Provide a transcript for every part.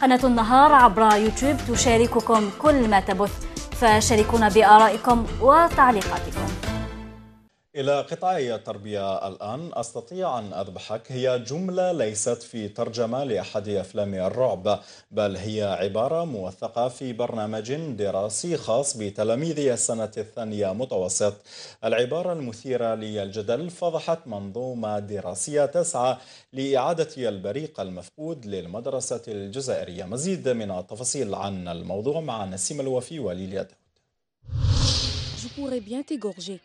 قناة النهار عبر يوتيوب تشارككم كل ما تبث فشاركونا بآرائكم وتعليقاتكم إلى قطاعي التربية الآن أستطيع أن أذبحك هي جملة ليست في ترجمة لأحد أفلام الرعب بل هي عبارة موثقة في برنامج دراسي خاص بتلاميذ السنة الثانية متوسط العبارة المثيرة للجدل فضحت منظومة دراسية تسعى لإعادة البريق المفقود للمدرسة الجزائرية مزيد من التفاصيل عن الموضوع مع نسيم الوفي وليليا داود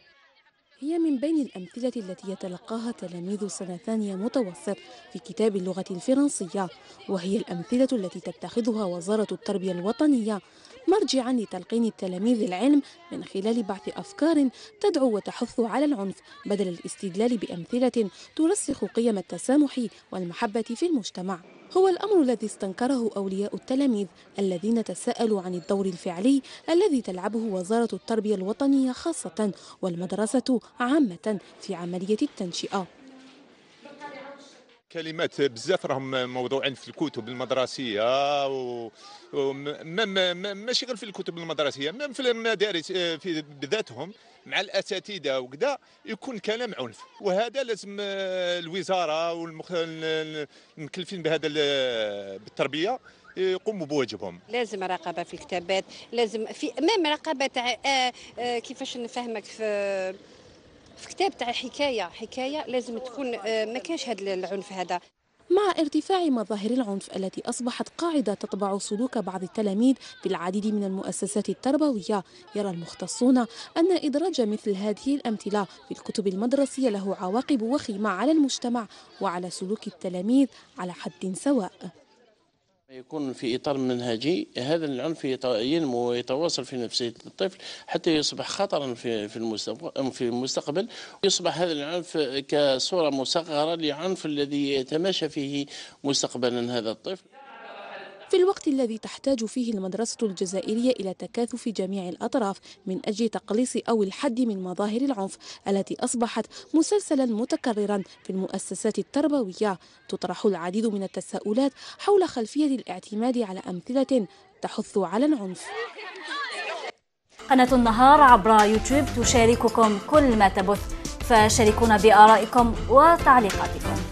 هي من بين الأمثلة التي يتلقاها تلاميذ سنة ثانية متوسط في كتاب اللغة الفرنسية وهي الأمثلة التي تتخذها وزارة التربية الوطنية مرجعا لتلقين التلاميذ العلم من خلال بعث أفكار تدعو وتحث على العنف بدل الاستدلال بأمثلة ترسخ قيم التسامح والمحبة في المجتمع هو الأمر الذي استنكره أولياء التلاميذ الذين تساءلوا عن الدور الفعلي الذي تلعبه وزارة التربية الوطنية خاصة والمدرسة عامة في عملية التنشئة كلمات بزاف راهم موضوعين في الكتب المدرسيه و... ماشي غير في الكتب المدرسيه ما في المدارس آه، في بذاتهم مع الاساتذه وكذا يكون كلام عنف وهذا لازم آه، الوزاره والمكلفين بهذا بالتربيه آه، يقوموا بواجبهم لازم رقابه في الكتابات لازم في امام رقابه كيفاش نفهمك في في كتاب تاع حكايه حكايه لازم تكون ما كانش هذا العنف هذا مع ارتفاع مظاهر العنف التي أصبحت قاعدة تطبع سلوك بعض التلاميذ في العديد من المؤسسات التربوية يرى المختصون أن إدراج مثل هذه الأمثلة في الكتب المدرسية له عواقب وخيمة على المجتمع وعلى سلوك التلاميذ على حد سواء يكون في إطار منهجي هذا العنف ينمو ويتواصل في نفسية الطفل حتى يصبح خطرا في في المستقبل يصبح هذا العنف كصورة مصغرة لعنف الذي يتماشى فيه مستقبلا هذا الطفل في الوقت الذي تحتاج فيه المدرسة الجزائرية إلى تكاثف جميع الأطراف من أجل تقليص أو الحد من مظاهر العنف التي أصبحت مسلسلا متكررا في المؤسسات التربوية تطرح العديد من التساؤلات حول خلفية الاعتماد على أمثلة تحث على العنف قناة النهار عبر يوتيوب تشارككم كل ما تبث فشاركونا بآرائكم وتعليقاتكم